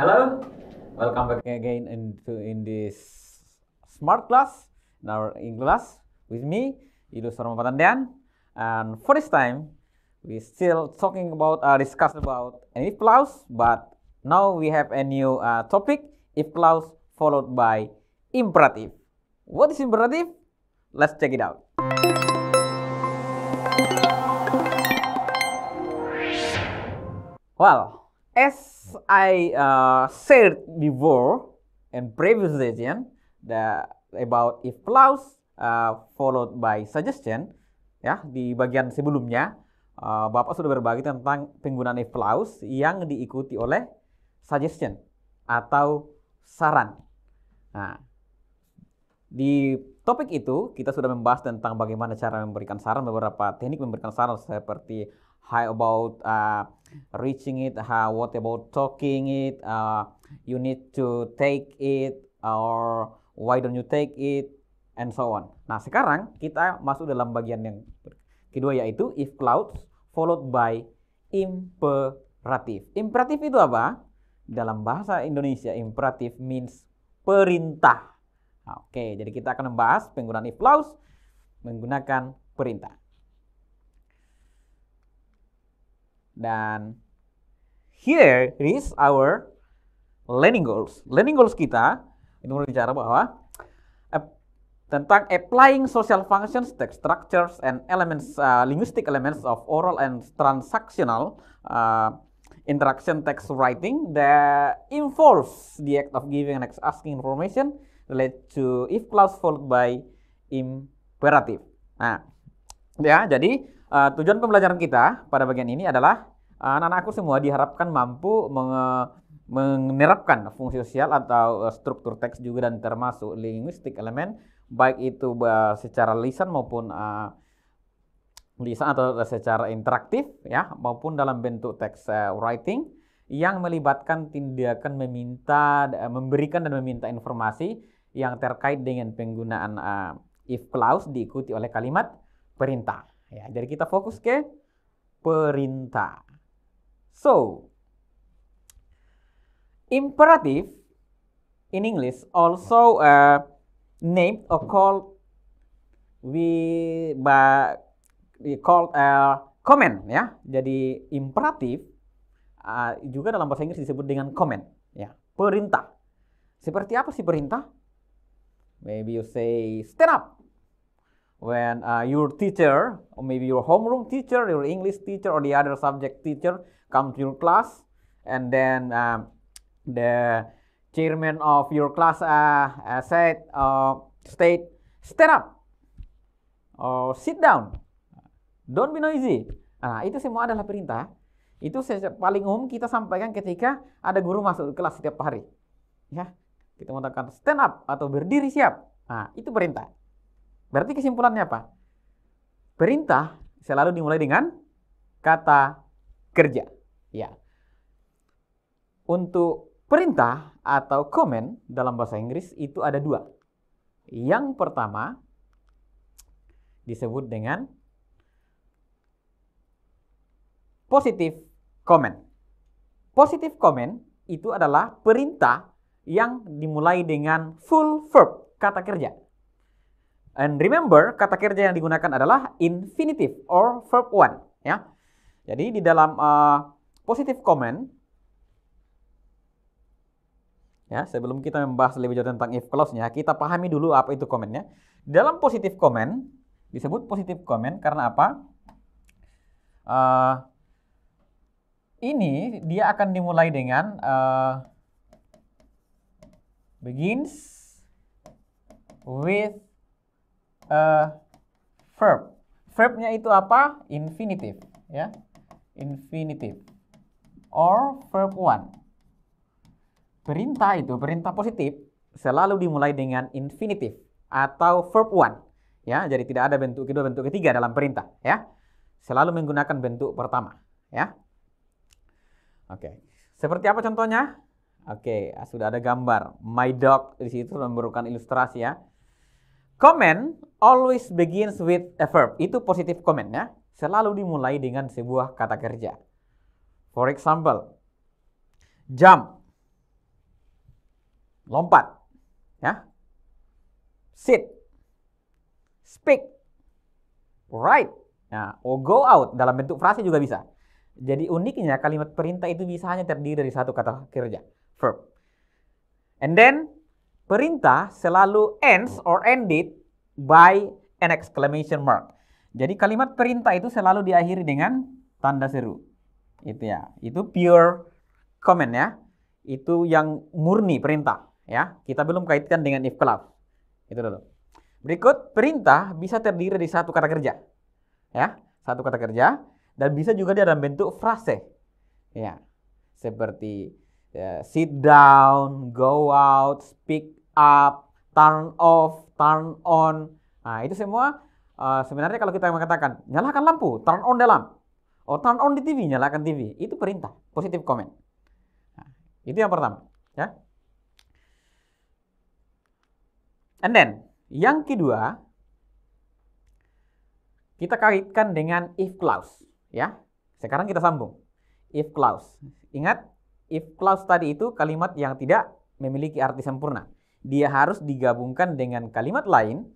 Hello, welcome back again into in this smart class, in our English class with me, Ilu Sarmapatandian. And for this time, we still talking about, uh, discuss about an if clause, but now we have a new uh, topic, if clause followed by imperative. What is imperative? Let's check it out. Well, as I uh, said before and previous session, the about if clause uh, followed by suggestion, ya di bagian sebelumnya uh, Bapak sudah berbagi tentang penggunaan if clause yang diikuti oleh suggestion atau saran. Nah, di topik itu kita sudah membahas tentang bagaimana cara memberikan saran beberapa teknik memberikan saran seperti how about uh, reaching it how uh, what about talking it uh, you need to take it or why don't you take it and so on nah sekarang kita masuk dalam bagian yang kedua yaitu if clause followed by imperative. Imperative itu apa dalam bahasa Indonesia imperative means perintah nah, oke jadi kita akan membahas penggunaan if clause menggunakan perintah Dan here is our learning goals. Learning goals kita itu berbicara bahwa tentang applying social functions, text structures, and elements, uh, linguistic elements of oral and transactional uh, interaction text writing that involves the act of giving and asking information related to if clause followed by imperative. Nah, ya jadi uh, tujuan pembelajaran kita pada bagian ini adalah eh, anak-anakku semua diharapkan mampu menge menerapkan fungsi sosial atau eh, struktur teks juga dan termasuk linguistik elemen baik itu secara lisan maupun uh, lisan atau secara interaktif ya maupun dalam bentuk teks uh, writing yang melibatkan tindakan meminta memberikan dan meminta informasi yang terkait dengan penggunaan uh, if clause diikuti oleh kalimat perintah Ya, jadi kita fokus ke perintah. So, imperatif in English also uh, named or called we by called comment ya. Jadi imperatif uh, juga dalam bahasa Inggris disebut dengan comment ya, perintah. Seperti apa sih perintah? Maybe you say stand up when uh, your teacher, or maybe your homeroom teacher, your English teacher, or the other subject teacher come to your class, and then um, the chairman of your class uh, uh said, uh, state, stand up, or sit down, don't be noisy. Nah, itu semua adalah perintah. Itu paling umum kita sampaikan ketika ada guru masuk ke kelas setiap hari. Ya, kita mengatakan stand up atau berdiri siap. Nah, itu perintah. Berarti kesimpulannya apa? Perintah selalu dimulai dengan kata kerja. Ya. Untuk perintah atau komen dalam bahasa Inggris itu ada dua. Yang pertama disebut dengan positif komen. positif komen itu adalah perintah yang dimulai dengan full verb, kata kerja. And remember, kata kerja yang digunakan adalah infinitive or verb one. Ya. Jadi di dalam uh, positive comment, ya sebelum kita membahas lebih jauh tentang if clause-nya, kita pahami dulu apa itu komennya. Dalam positive comment disebut positive comment karena apa? Uh, ini dia akan dimulai dengan uh, begins with uh, verb. Verbnya itu apa? Infinitive, ya. Infinitive. Or verb one. Perintah itu, perintah positif selalu dimulai dengan infinitive atau verb one, ya. Jadi tidak ada bentuk kedua, bentuk ketiga dalam perintah, ya. Selalu menggunakan bentuk pertama, ya. Oke. Seperti apa contohnya? Oke, sudah ada gambar. My dog di situ memberikan ilustrasi ya. Comment always begins with a verb. Itu positif comment ya. Selalu dimulai dengan sebuah kata kerja. For example, jump, lompat, ya, sit, speak, write, ya, or go out dalam bentuk frase juga bisa. Jadi uniknya kalimat perintah itu bisa hanya terdiri dari satu kata kerja, verb. And then Perintah selalu ends or ended by an exclamation mark. Jadi kalimat perintah itu selalu diakhiri dengan tanda seru. Itu ya. Itu pure comment ya. Itu yang murni perintah ya. Kita belum kaitkan dengan if clause. Itu dulu. Berikut perintah bisa terdiri dari satu kata kerja. Ya, satu kata kerja dan bisa juga dia dalam bentuk frase. Ya. Seperti ya, sit down, go out, speak up, turn off, turn on. Nah, itu semua uh, sebenarnya kalau kita mengatakan nyalakan lampu, turn on dalam. Oh, turn on di TV, nyalakan TV. Itu perintah, positif comment Nah, itu yang pertama, ya. And then, yang kedua, kita kaitkan dengan if clause, ya. Sekarang kita sambung. If clause. Ingat, if clause tadi itu kalimat yang tidak memiliki arti sempurna dia harus digabungkan dengan kalimat lain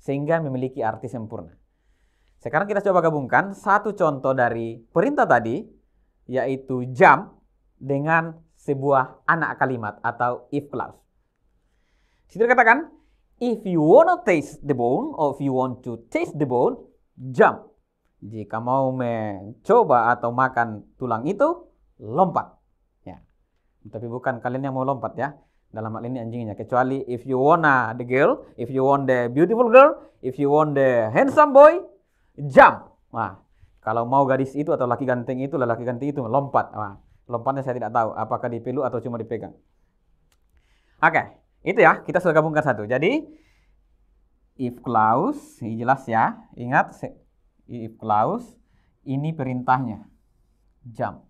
sehingga memiliki arti sempurna. Sekarang kita coba gabungkan satu contoh dari perintah tadi yaitu jam dengan sebuah anak kalimat atau if clause. Situ katakan, if you wanna taste the bone or if you want to taste the bone, jump. Jika mau mencoba atau makan tulang itu, lompat. Ya. Tapi bukan kalian yang mau lompat ya dalam hal ini anjingnya kecuali if you wanna the girl if you want the beautiful girl if you want the handsome boy jump nah kalau mau gadis itu atau laki ganteng itu laki ganteng itu lompat nah, lompatnya saya tidak tahu apakah dipilu atau cuma dipegang oke okay, itu ya kita sudah gabungkan satu jadi if clause jelas ya ingat if clause ini perintahnya jump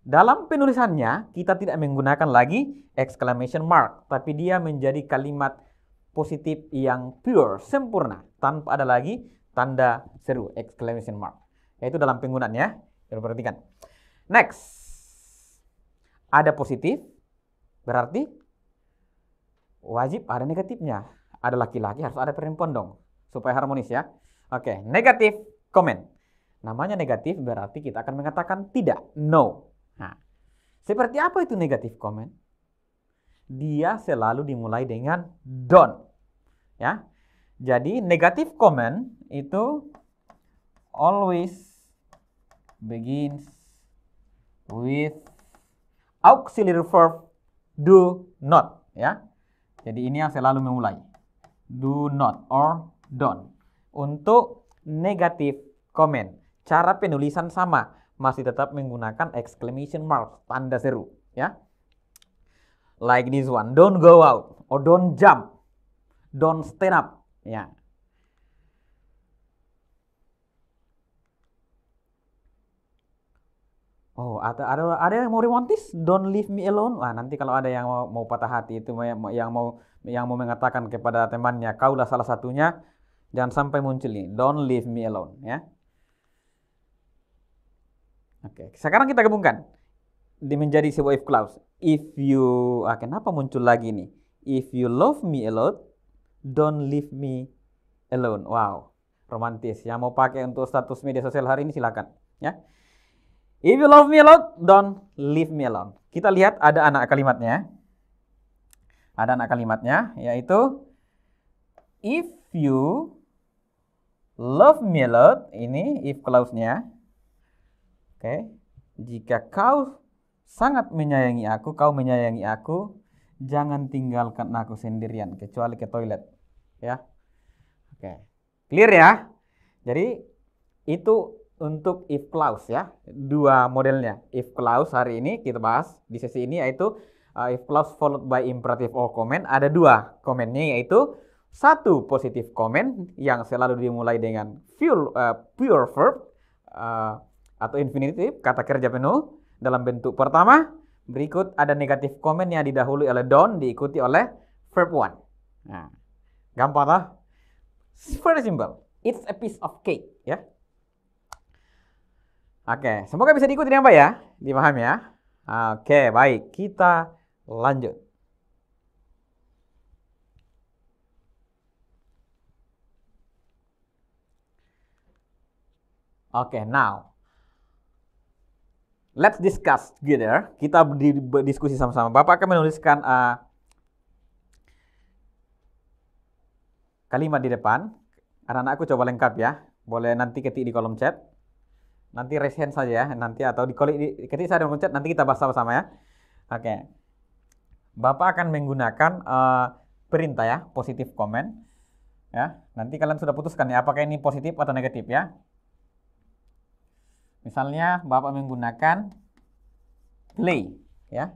dalam penulisannya, kita tidak menggunakan lagi exclamation mark, tapi dia menjadi kalimat positif yang pure, sempurna, tanpa ada lagi tanda seru, exclamation mark. Yaitu dalam penggunaannya, kita perhatikan. Next, ada positif, berarti wajib ada negatifnya. Ada laki-laki, harus ada perempuan dong, supaya harmonis ya. Oke, negatif, komen. Namanya negatif berarti kita akan mengatakan tidak, no. Nah, seperti apa itu negatif komen? Dia selalu dimulai dengan don. Ya. Jadi negatif komen itu always begins with auxiliary verb do not ya. Jadi ini yang selalu memulai. Do not or don Untuk negatif komen, cara penulisan sama masih tetap menggunakan exclamation mark, tanda seru, ya. Like this one, don't go out, or don't jump, don't stand up, ya. Oh, ada ada ada yang mau romantis? Don't leave me alone. Wah, nanti kalau ada yang mau, mau patah hati itu yang mau yang mau mengatakan kepada temannya, kaulah salah satunya, jangan sampai muncul ini. Don't leave me alone, ya. Oke, okay. sekarang kita gabungkan di menjadi sebuah if clause. If you, ah, kenapa muncul lagi nih? If you love me a lot, don't leave me alone. Wow, romantis. Yang mau pakai untuk status media sosial hari ini silakan. Ya. If you love me a lot, don't leave me alone. Kita lihat ada anak kalimatnya. Ada anak kalimatnya, yaitu if you love me a lot. Ini if clause-nya okay? jika kau sangat menyayangi aku, kau menyayangi aku, jangan tinggalkan aku sendirian kecuali ke toilet, ya. Oke. Okay. Clear ya? Jadi itu untuk if clause ya, dua modelnya. If clause hari ini kita bahas di sesi ini yaitu uh, if clause followed by imperative or comment ada dua komennya yaitu satu positif comment yang selalu dimulai dengan pure uh, pure verb uh, atau infinitif, kata kerja penuh dalam bentuk pertama. Berikut ada negatif komen yang didahului oleh don diikuti oleh verb one. Nah, gampang lah. Very simple. It's a piece of cake, ya. Oke, semoga bisa diikuti nih Pak ya, dipaham ya. Oke, baik. Kita lanjut. Oke, okay, now let's discuss together. Kita berdiskusi sama-sama. Bapak akan menuliskan uh, kalimat di depan. Anak-anakku coba lengkap ya. Boleh nanti ketik di kolom chat. Nanti raise hand saja ya, nanti atau di ketik saya di kolom chat nanti kita bahas sama-sama ya. Oke. Okay. Bapak akan menggunakan uh, perintah ya, positif komen. Ya, nanti kalian sudah putuskan ya apakah ini positif atau negatif ya. Misalnya Bapak menggunakan play, ya.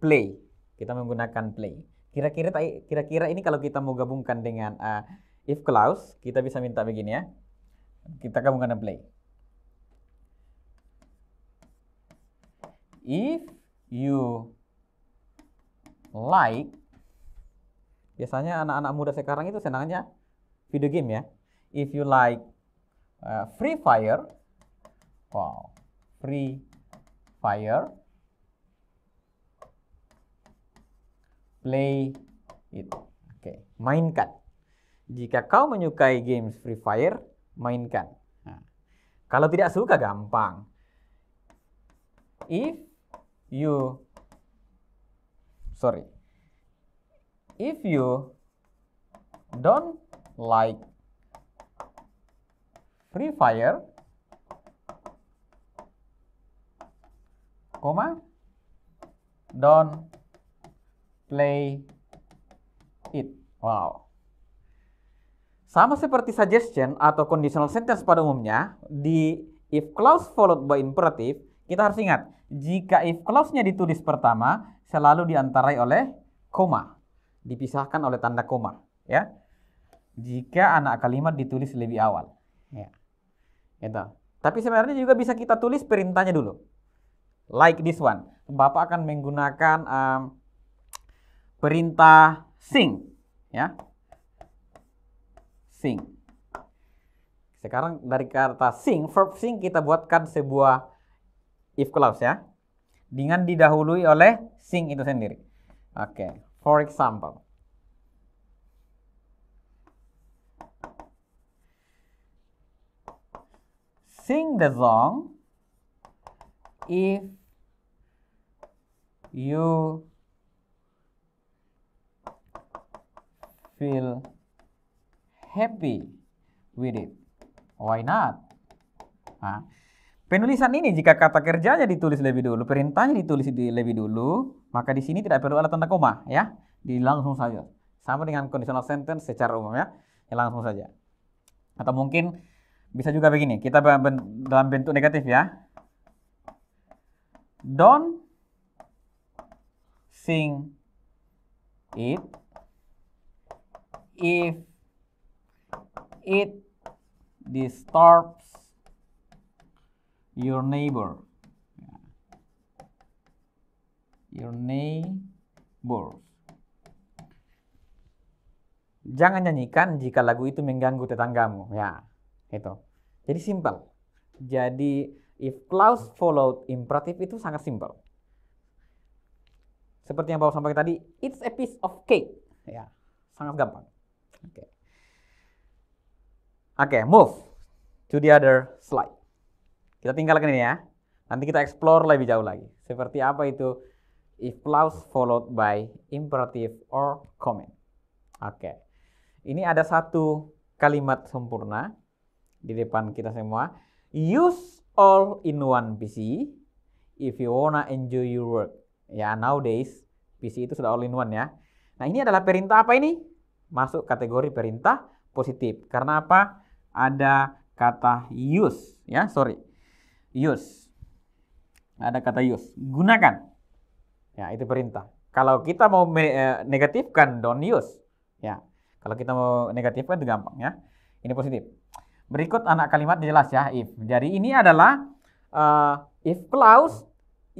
Play. Kita menggunakan play. Kira-kira kira-kira ini kalau kita mau gabungkan dengan uh, if clause, kita bisa minta begini ya. Kita gabungkan dengan play. If you like biasanya anak-anak muda sekarang itu senangnya video game ya. If you like uh, Free Fire, Wow. Free fire. Play it. Oke, okay. mainkan. Jika kau menyukai games Free Fire, mainkan. Nah. Kalau tidak suka gampang. If you sorry. If you don't like Free Fire, koma don't play it. Wow. Sama seperti suggestion atau conditional sentence pada umumnya, di if clause followed by imperative, kita harus ingat, jika if clause-nya ditulis pertama, selalu diantarai oleh koma, dipisahkan oleh tanda koma, ya. Jika anak kalimat ditulis lebih awal, ya. Gitu. Tapi sebenarnya juga bisa kita tulis perintahnya dulu like this one. Bapak akan menggunakan um, perintah sing, ya. Sing. Sekarang dari kata sing, verb sing kita buatkan sebuah if clause ya. Dengan didahului oleh sing itu sendiri. Oke, okay. for example. Sing the song if you feel happy with it. Why not? Nah, penulisan ini jika kata kerjanya ditulis lebih dulu, perintahnya ditulis lebih dulu, maka di sini tidak perlu ada tanda koma ya, di langsung saja. Sama dengan conditional sentence secara umum ya, ya langsung saja. Atau mungkin bisa juga begini, kita dalam bentuk negatif ya. Don't thing it if it disturbs your neighbor your neighbor. jangan nyanyikan jika lagu itu mengganggu tetanggamu ya itu jadi simpel jadi if clause followed imperative itu sangat simpel seperti yang Bapak sampaikan tadi, it's a piece of cake. Ya, sangat gampang. Oke. Okay. okay, move to the other slide. Kita tinggalkan ini ya. Nanti kita explore lebih jauh lagi. Seperti apa itu if clause followed by imperative or comment. Oke. Okay. Ini ada satu kalimat sempurna di depan kita semua. Use all in one PC if you wanna enjoy your work. Ya, nowadays PC itu sudah all in one ya. Nah, ini adalah perintah apa ini? Masuk kategori perintah positif. Karena apa? Ada kata use ya, sorry. Use. Ada kata use. Gunakan. Ya, itu perintah. Kalau kita mau eh, negatifkan don't use. Ya. Kalau kita mau negatifkan itu gampang ya. Ini positif. Berikut anak kalimat jelas ya if. Jadi ini adalah uh, if clause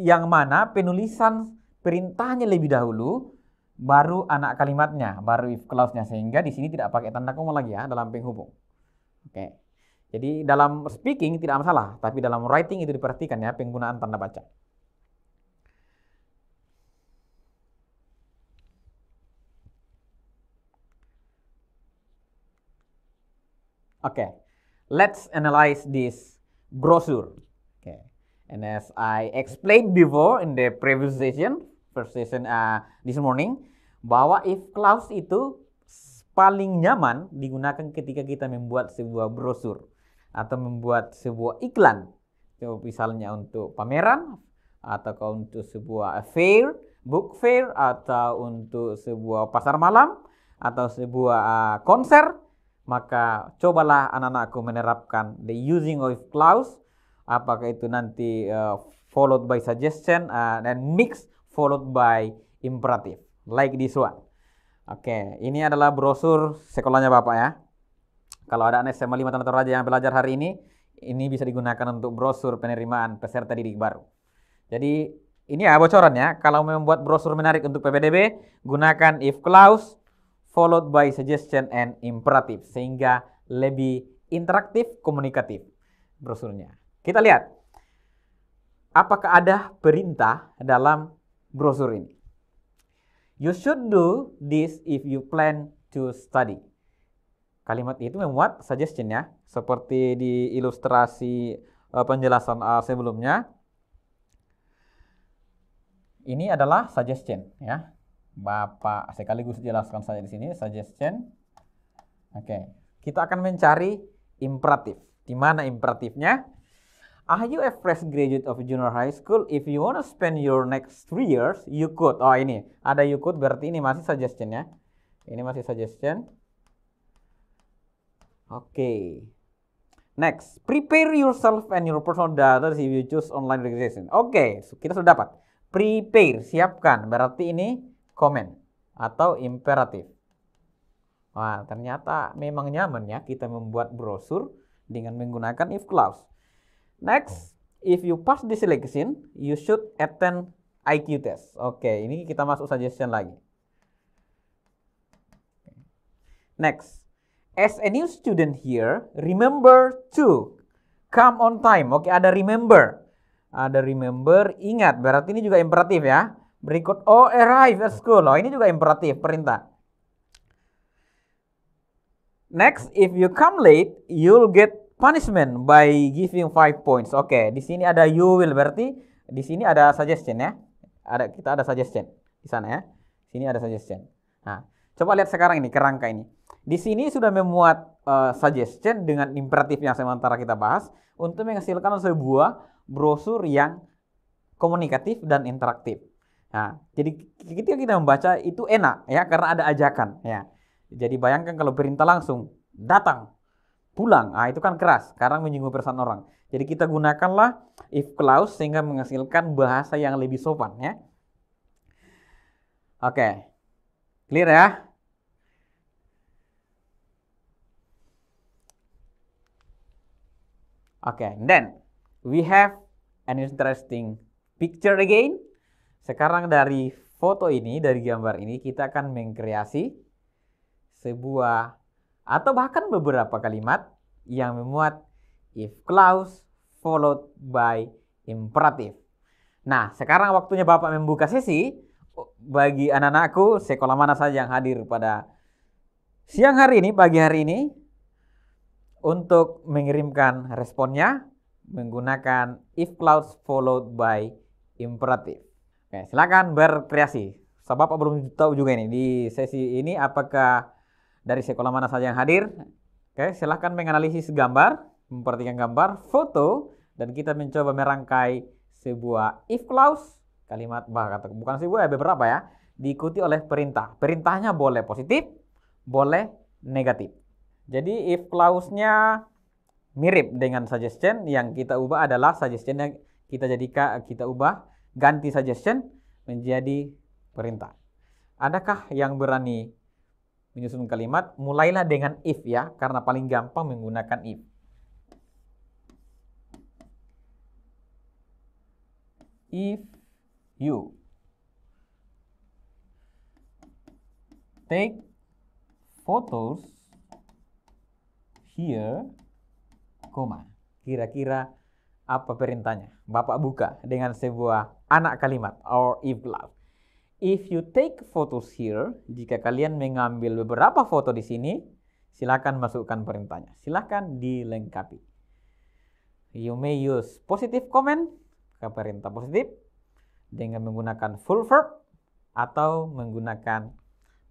yang mana penulisan perintahnya lebih dahulu baru anak kalimatnya, baru if clause-nya sehingga di sini tidak pakai tanda koma lagi ya dalam penghubung. Oke. Jadi dalam speaking tidak masalah, tapi dalam writing itu diperhatikan ya penggunaan tanda baca. Oke. Okay. Let's analyze this brochure. And as I explained before in the previous session, first session uh, this morning, bahwa if clause itu paling nyaman digunakan ketika kita membuat sebuah brosur atau membuat sebuah iklan. So, misalnya untuk pameran atau untuk sebuah fair, book fair atau untuk sebuah pasar malam atau sebuah uh, konser, maka cobalah anak-anakku menerapkan the using of clause apakah itu nanti uh, followed by suggestion uh, eh, dan mix followed by imperative like this one. Oke, okay, ini adalah brosur sekolahnya Bapak ya. Kalau ada anak SMA 5 Tanah yang belajar hari ini, ini bisa digunakan untuk brosur penerimaan peserta didik baru. Jadi ini ya bocoran ya, kalau membuat brosur menarik untuk PPDB, gunakan if clause followed by suggestion and imperative sehingga lebih interaktif komunikatif brosurnya. Kita lihat, apakah ada perintah dalam brosur ini? You should do this if you plan to study. Kalimat itu memuat suggestion ya, seperti di ilustrasi eh, penjelasan eh, sebelumnya. Ini adalah suggestion, ya. Bapak sekaligus jelaskan saja di sini suggestion. Oke, okay. kita akan mencari imperatif. Di mana imperatifnya? Are you a fresh graduate of junior high school? If you want to spend your next three years, you could. Oh ini, ada you could berarti ini masih suggestion ya. Ini masih suggestion. Oke. Okay. Next, prepare yourself and your personal data if you choose online registration. Oke, okay, kita sudah dapat. Prepare, siapkan. Berarti ini komen atau imperatif. Wah, ternyata memang nyaman ya kita membuat brosur dengan menggunakan if clause. Next, oh. if you pass this selection, you should attend IQ test. Oke, okay, ini kita masuk suggestion lagi. Next, as a new student here, remember to come on time. Oke, okay, ada remember. Ada remember, ingat. Berarti ini juga imperatif ya. Berikut, oh arrive at school. Oh, ini juga imperatif, perintah. Next, if you come late, you'll get punishment by giving five points. Oke, okay, di sini ada you will berarti di sini ada suggestion ya. Ada kita ada suggestion di sana ya. Sini ada suggestion. Nah, coba lihat sekarang ini kerangka ini. Di sini sudah memuat uh, suggestion dengan imperatif yang sementara kita bahas untuk menghasilkan sebuah brosur yang komunikatif dan interaktif. Nah, jadi ketika kita membaca itu enak ya karena ada ajakan ya. Jadi bayangkan kalau perintah langsung datang tulang. Ah, itu kan keras Sekarang menyinggung perasaan orang. Jadi kita gunakanlah if clause sehingga menghasilkan bahasa yang lebih sopan ya. Oke. Okay. Clear ya? Oke, okay, then we have an interesting picture again. Sekarang dari foto ini, dari gambar ini, kita akan mengkreasi sebuah atau bahkan beberapa kalimat yang memuat if clause followed by imperative. Nah, sekarang waktunya Bapak membuka sesi oh, bagi anak-anakku sekolah mana saja yang hadir pada siang hari ini, pagi hari ini untuk mengirimkan responnya menggunakan if clause followed by imperative. Oke, silakan berkreasi. Sebab so, belum tahu juga ini di sesi ini apakah dari sekolah mana saja yang hadir. Oke, silahkan menganalisis gambar, memperhatikan gambar, foto, dan kita mencoba merangkai sebuah if clause, kalimat bahkan bukan sebuah ya beberapa ya, diikuti oleh perintah. Perintahnya boleh positif, boleh negatif. Jadi if clause-nya mirip dengan suggestion yang kita ubah adalah suggestion yang kita jadikan kita ubah ganti suggestion menjadi perintah. Adakah yang berani menyusun kalimat, mulailah dengan if ya, karena paling gampang menggunakan if. If you take photos here, koma. Kira-kira apa perintahnya? Bapak buka dengan sebuah anak kalimat or if love if you take photos here, jika kalian mengambil beberapa foto di sini, silakan masukkan perintahnya. Silakan dilengkapi. You may use positive comment, ke perintah positif, dengan menggunakan full verb, atau menggunakan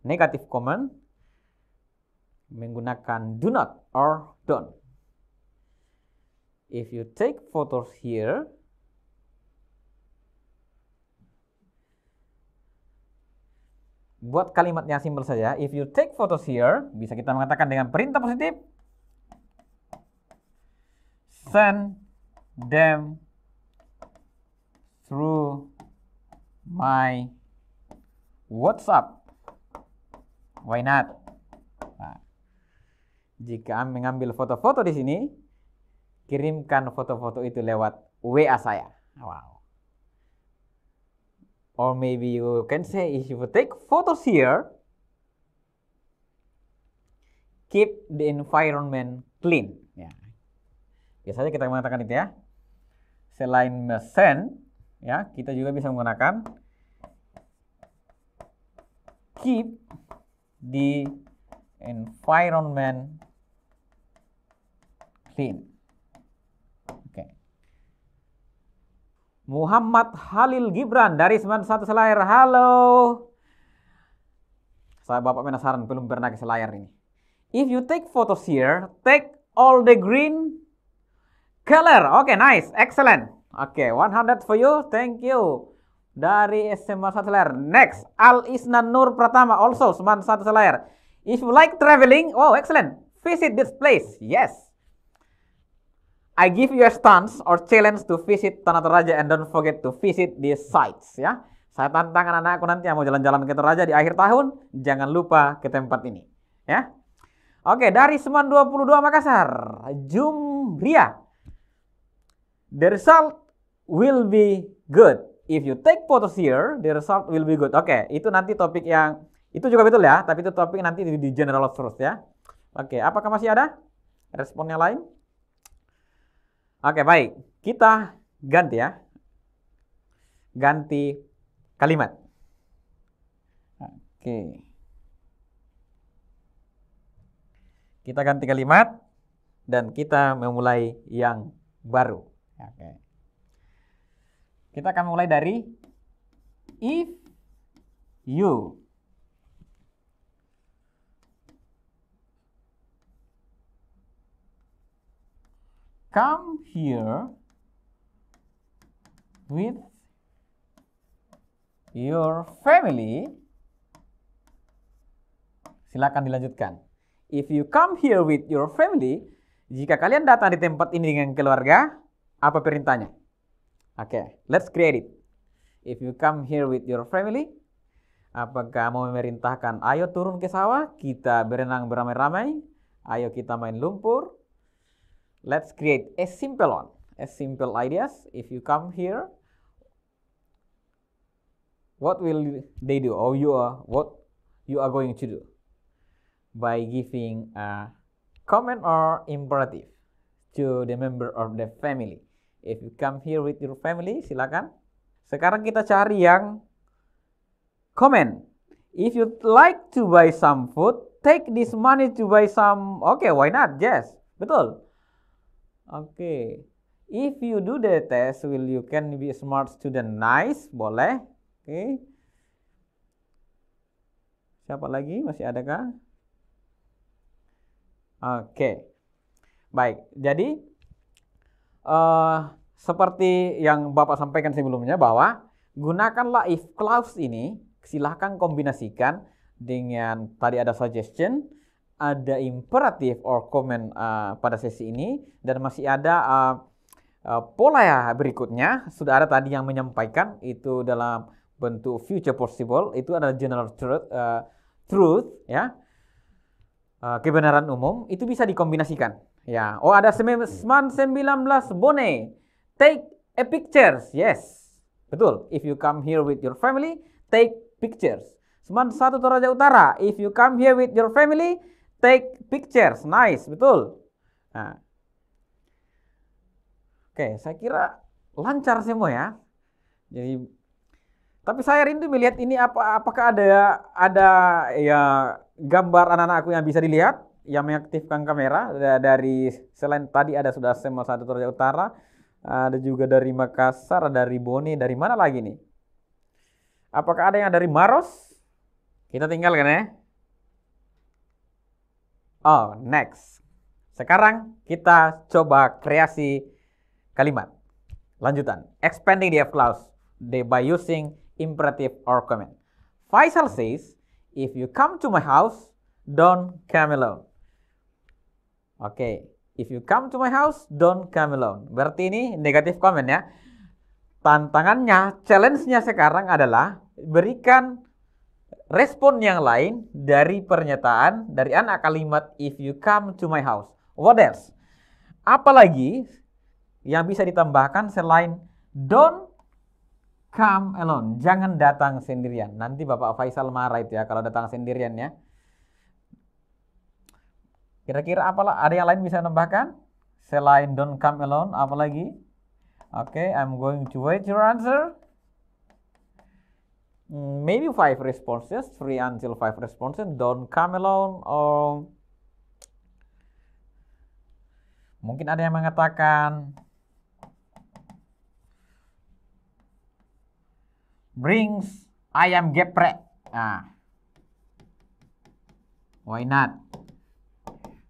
negative comment, menggunakan do not or don't. If you take photos here, buat kalimatnya simpel saja. If you take photos here, bisa kita mengatakan dengan perintah positif, send them through my WhatsApp. Why not? Nah, jika mengambil foto-foto di sini, kirimkan foto-foto itu lewat WA saya. Wow or maybe you can say if you take photos here keep the environment clean ya biasanya kita mengatakan itu ya selain send ya kita juga bisa menggunakan keep the environment clean Muhammad Halil Gibran dari 91 Selayar. Halo. Saya Bapak penasaran belum pernah ke Selayar ini. If you take photos here, take all the green color. Oke, okay, nice. Excellent. Oke, okay, 100 for you. Thank you. Dari SMA 1 Selayar. Next, Al Isnan Nur Pratama also 91 Selayar. If you like traveling, oh excellent. Visit this place. Yes. I give you a stance or challenge to visit Tanah Toraja and don't forget to visit the sites ya. Saya tantangan anak-anakku nanti yang mau jalan-jalan ke Toraja di akhir tahun, jangan lupa ke tempat ini ya. Oke, dari Seman 22 Makassar, Jumria. The result will be good. If you take photos here, the result will be good. Oke, itu nanti topik yang itu juga betul ya, tapi itu topik nanti di general terus ya. Oke, apakah masih ada responnya lain? Oke, baik. Kita ganti ya. Ganti kalimat. Oke. Kita ganti kalimat dan kita memulai yang baru. Oke. Kita akan mulai dari if you come here with your family silakan dilanjutkan if you come here with your family jika kalian datang di tempat ini dengan keluarga apa perintahnya oke okay, let's create it if you come here with your family apakah mau memerintahkan ayo turun ke sawah kita berenang beramai-ramai ayo kita main lumpur Let's create a simple one, a simple ideas. If you come here, what will they do? Or you are what you are going to do by giving a comment or imperative to the member of the family. If you come here with your family, silakan. Sekarang kita cari yang comment. If you like to buy some food, take this money to buy some. Oke, okay, why not? Yes, betul. Oke. Okay. If you do the test, will you can be a smart student? Nice, boleh. Oke. Okay. Siapa lagi? Masih ada kah? Oke. Okay. Baik. Jadi uh, seperti yang Bapak sampaikan sebelumnya bahwa gunakanlah if clause ini silahkan kombinasikan dengan tadi ada suggestion ada imperatif or comment uh, pada sesi ini dan masih ada uh, uh, pola ya berikutnya sudah ada tadi yang menyampaikan itu dalam bentuk future possible itu adalah general truth uh, truth ya uh, kebenaran umum itu bisa dikombinasikan ya oh ada 19 bone take a pictures yes betul if you come here with your family take pictures 91 Toraja Utara if you come here with your family Take pictures. Nice, betul. Nah. Oke, saya kira lancar semua ya. Jadi tapi saya rindu melihat ini apa apakah ada ada ya gambar anak-anakku yang bisa dilihat yang mengaktifkan kamera dari selain tadi ada sudah semua satu Toraja Utara, ada juga dari Makassar, dari Bone, dari mana lagi nih? Apakah ada yang dari Maros? Kita tinggalkan ya. Oh, next. Sekarang kita coba kreasi kalimat. Lanjutan. Expanding the F clause by using imperative or command. Faisal says, if you come to my house, don't come alone. Oke, okay. if you come to my house, don't come alone. Berarti ini negatif comment ya. Tantangannya, challenge-nya sekarang adalah berikan respon yang lain dari pernyataan dari anak kalimat if you come to my house. What else? Apalagi yang bisa ditambahkan selain don't come alone, jangan datang sendirian. Nanti Bapak Faisal marah itu ya kalau datang sendirian ya. Kira-kira apalah ada yang lain bisa menambahkan? Selain don't come alone, apalagi? Oke, okay, I'm going to wait your answer. Mm, maybe five responses, three until five responses, don't come alone or um, mungkin ada yang mengatakan brings ayam geprek. Nah, why not?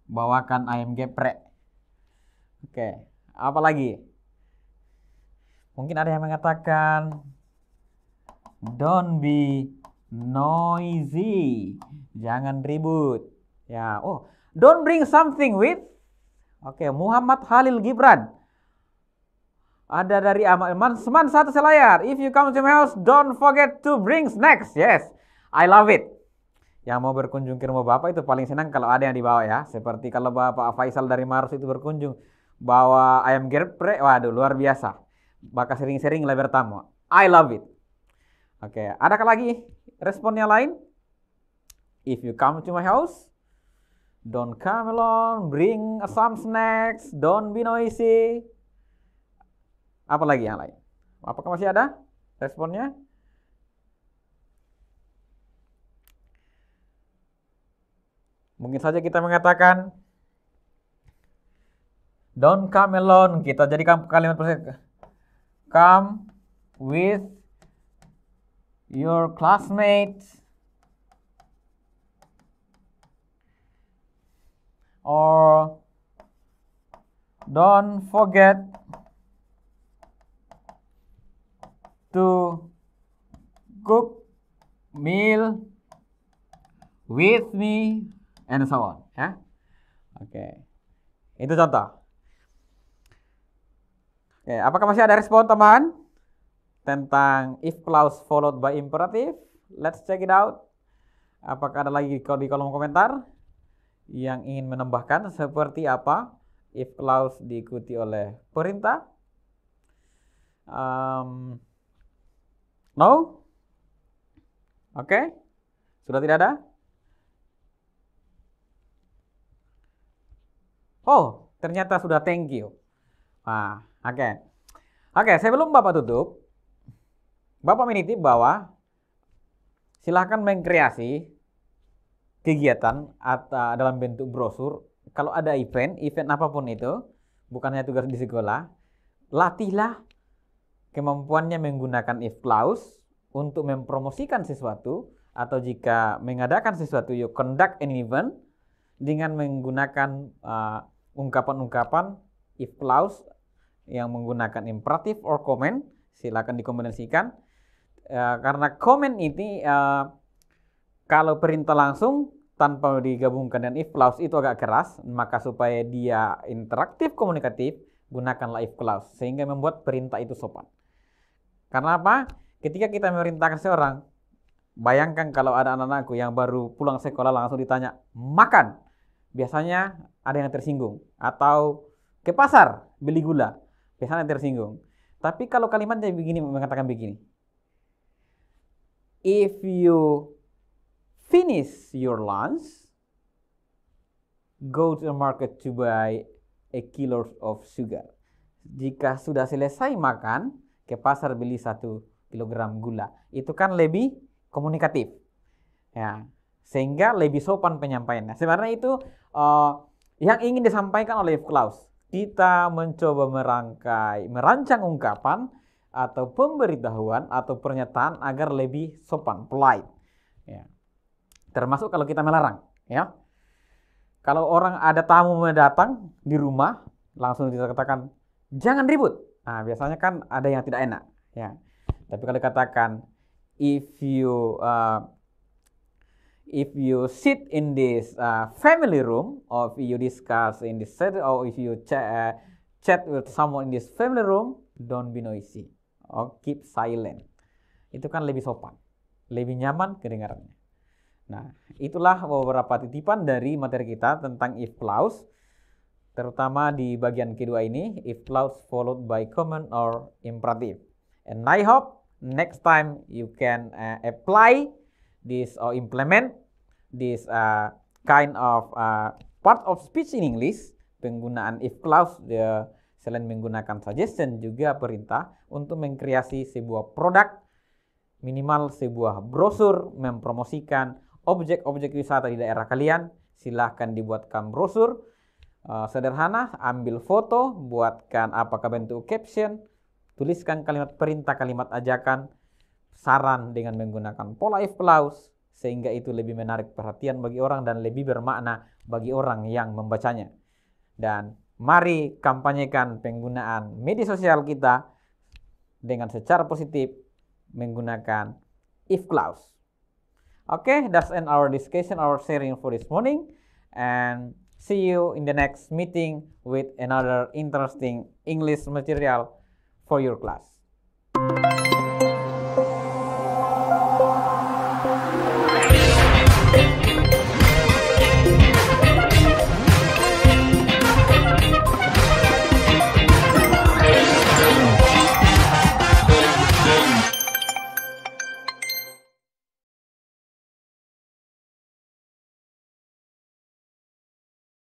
Bawakan ayam geprek. Oke, okay. apa lagi? Mungkin ada yang mengatakan Don't be noisy. Jangan ribut. Ya, oh, don't bring something with Oke, okay, Muhammad Halil Gibran. Ada dari Ahmad Seman satu selayar. If you come to my house, don't forget to bring snacks. Yes, I love it. Yang mau berkunjung ke rumah Bapak itu paling senang kalau ada yang dibawa ya. Seperti kalau Bapak Faisal dari Maros itu berkunjung. Bawa ayam geprek, waduh luar biasa. Bakal sering-sering lebar tamu. I love it. Oke, okay. adakah lagi responnya lain? If you come to my house, don't come alone, bring some snacks, don't be noisy. Apa lagi yang lain? Apakah masih ada responnya? Mungkin saja kita mengatakan don't come alone. Kita jadikan kalimat positif. Come with your classmate or don't forget to cook meal with me and so on ya oke okay. itu contoh oke okay, apakah masih ada respon teman tentang if clause followed by imperative. Let's check it out. Apakah ada lagi di kolom komentar yang ingin menambahkan seperti apa if clause diikuti oleh perintah? Um, no? Oke? Okay. Sudah tidak ada? Oh, ternyata sudah thank you. Ah, oke. Okay. Oke, okay, sebelum Bapak tutup, Bapak menitip bahwa silahkan mengkreasi kegiatan atau dalam bentuk brosur. Kalau ada event, event apapun itu, bukan hanya tugas di sekolah, latihlah kemampuannya menggunakan if clause untuk mempromosikan sesuatu atau jika mengadakan sesuatu, you conduct an event dengan menggunakan ungkapan uh, ungkapan-ungkapan if clause yang menggunakan imperatif or comment, silakan dikombinasikan Ya, karena komen ini uh, kalau perintah langsung tanpa digabungkan dengan if clause itu agak keras, maka supaya dia interaktif komunikatif, gunakanlah if clause sehingga membuat perintah itu sopan. Karena apa? Ketika kita memerintahkan seorang, bayangkan kalau ada anak-anakku yang baru pulang sekolah langsung ditanya, "Makan." Biasanya ada yang tersinggung atau ke pasar beli gula. Biasanya tersinggung. Tapi kalau kalimatnya begini mengatakan begini, if you finish your lunch, go to the market to buy a kilo of sugar. Jika sudah selesai makan, ke pasar beli satu kilogram gula. Itu kan lebih komunikatif. Ya, sehingga lebih sopan penyampaiannya. Sebenarnya itu uh, yang ingin disampaikan oleh Klaus. Kita mencoba merangkai, merancang ungkapan atau pemberitahuan atau pernyataan agar lebih sopan, polite. Ya. Termasuk kalau kita melarang, ya. Kalau orang ada tamu datang di rumah, langsung kita katakan jangan ribut. Nah, biasanya kan ada yang tidak enak, ya. Tapi kalau katakan if you uh, if you sit in this uh, family room or if you discuss in this set or if you chat uh, chat with someone in this family room, don't be noisy or oh, keep silent. Itu kan lebih sopan, lebih nyaman kedengarannya. Nah, itulah beberapa titipan dari materi kita tentang if clause, terutama di bagian kedua ini, if clause followed by common or imperative. And I hope next time you can uh, apply this or implement this uh, kind of uh, part of speech in English, penggunaan if clause, the Selain menggunakan suggestion juga perintah untuk mengkreasi sebuah produk, minimal sebuah brosur mempromosikan objek-objek wisata di daerah kalian. Silahkan dibuatkan brosur uh, sederhana, ambil foto, buatkan apakah bentuk caption, tuliskan kalimat perintah, kalimat ajakan, saran dengan menggunakan pola if clause sehingga itu lebih menarik perhatian bagi orang dan lebih bermakna bagi orang yang membacanya. Dan Mari kampanyekan penggunaan media sosial kita dengan secara positif menggunakan if clause. Okay, that's end our discussion, our sharing for this morning. And see you in the next meeting with another interesting English material for your class.